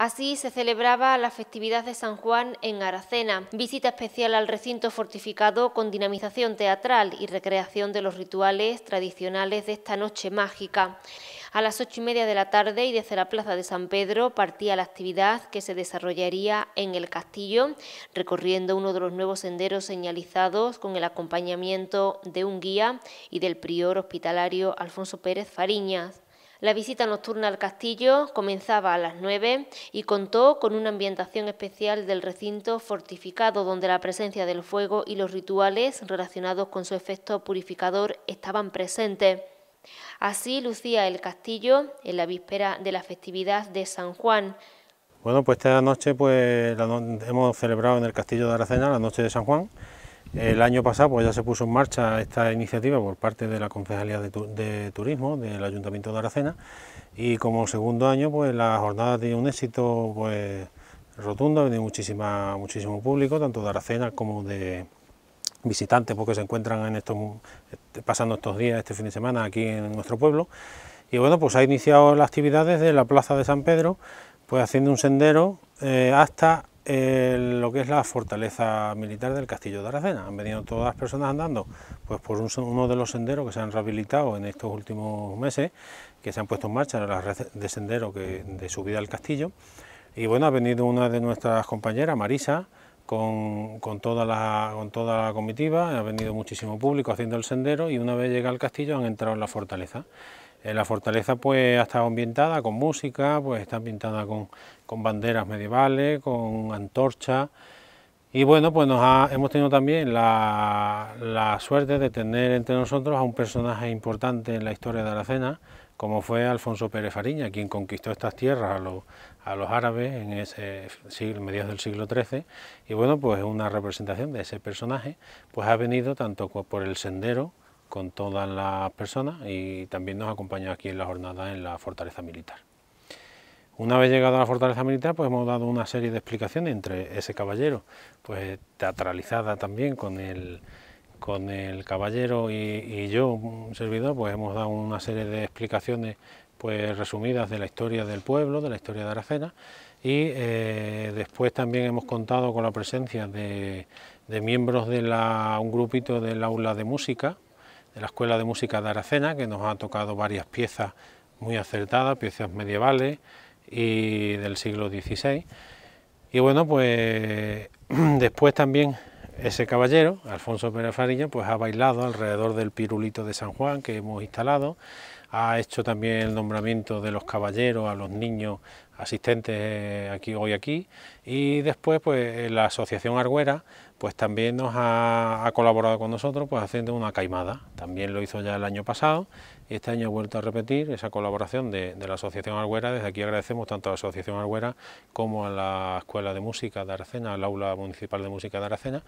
Así se celebraba la festividad de San Juan en Aracena, visita especial al recinto fortificado con dinamización teatral y recreación de los rituales tradicionales de esta noche mágica. A las ocho y media de la tarde y desde la Plaza de San Pedro partía la actividad que se desarrollaría en el castillo, recorriendo uno de los nuevos senderos señalizados con el acompañamiento de un guía y del prior hospitalario Alfonso Pérez Fariñas. La visita nocturna al castillo comenzaba a las 9 y contó con una ambientación especial del recinto fortificado donde la presencia del fuego y los rituales relacionados con su efecto purificador estaban presentes. Así lucía el castillo en la víspera de la festividad de San Juan. Bueno, pues esta noche pues, hemos celebrado en el castillo de Aracena la noche de San Juan el año pasado pues, ya se puso en marcha esta iniciativa por parte de la Concejalía de, Turismo del Ayuntamiento de Aracena y como segundo año pues la jornada tiene un éxito pues, rotundo, de muchísima, muchísimo público, tanto de Aracena como de visitantes porque pues, se encuentran en estos, este, pasando estos días, este fin de semana aquí en nuestro pueblo. Y bueno, pues ha iniciado las actividades de la Plaza de San Pedro, pues haciendo un sendero eh, hasta lo que es la fortaleza militar del Castillo de Aracena. Han venido todas las personas andando pues por uno de los senderos que se han rehabilitado en estos últimos meses, que se han puesto en marcha las redes de sendero que, de subida al castillo. Y bueno, ha venido una de nuestras compañeras, Marisa, con, toda la, con toda la comitiva, ha venido muchísimo público haciendo el sendero y una vez llega al castillo han entrado en la fortaleza. Eh, la fortaleza pues ha estado ambientada con música, pues está pintada con, con banderas medievales, con antorchas y bueno, pues nos ha, hemos tenido también la, suerte de tener entre nosotros a un personaje importante en la historia de Aracena, como fue Alfonso Pérez Fariña, quien conquistó estas tierras a, a los árabes en ese siglo, mediados del siglo XIII, y bueno, pues una representación de ese personaje, pues ha venido tanto por el sendero con todas las personas y también nos acompaña aquí en la jornada en la fortaleza militar. Una vez llegado a la fortaleza militar, pues hemos dado una serie de explicaciones entre ese caballero, pues teatralizada también con el, con el caballero y, yo, un servidor, pues hemos dado una serie de explicaciones pues resumidas de la historia del pueblo, de la historia de Aracena, y eh, después también hemos contado con la presencia de, de miembros de la, un grupito del aula de música, de la Escuela de Música de Aracena, que nos ha tocado varias piezas muy acertadas, piezas medievales y del siglo XVI. Y bueno, pues después también ese caballero, Alfonso Pérez Fariño... pues ha bailado alrededor del pirulito de San Juan que hemos instalado, ha hecho también el nombramiento de los caballeros a los niños asistentes eh, aquí hoy aquí y después pues la asociación Arguera... pues también nos ha, colaborado con nosotros pues haciendo una caimada también lo hizo ya el año pasado y este año ha vuelto a repetir esa colaboración de, la asociación Arguera... desde aquí agradecemos tanto a la asociación Arguera... como a la escuela de música de Aracena al aula municipal de música de Aracena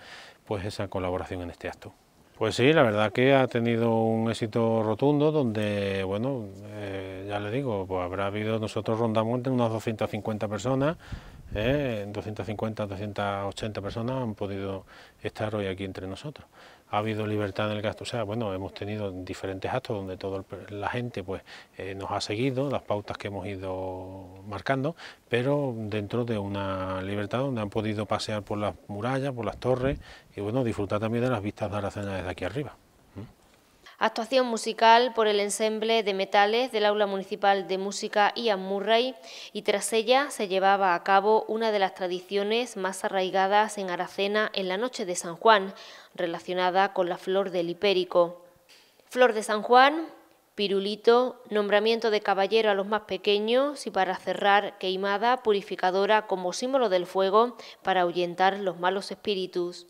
pues esa colaboración en este acto pues sí la verdad que ha tenido un éxito rotundo donde bueno eh, ya le digo, pues habrá habido, nosotros rondamos entre unas 250 personas, 250, ¿eh? 280 personas han podido estar hoy aquí entre nosotros. Ha habido libertad en el gasto, o sea, bueno, hemos tenido diferentes actos donde toda la gente pues eh, nos ha seguido, las pautas que hemos ido marcando, pero dentro de una libertad donde han podido pasear por las murallas, por las torres y bueno, disfrutar también de las vistas de Aracena desde aquí arriba actuación musical por el ensemble de metales del Aula Municipal de Música Ian Murray y tras ella se llevaba a cabo una de las tradiciones más arraigadas en Aracena en la noche de San Juan, relacionada con la flor del hipérico. Flor de San Juan, pirulito, nombramiento de caballero a los más pequeños y para cerrar, queimada purificadora como símbolo del fuego para ahuyentar los malos espíritus.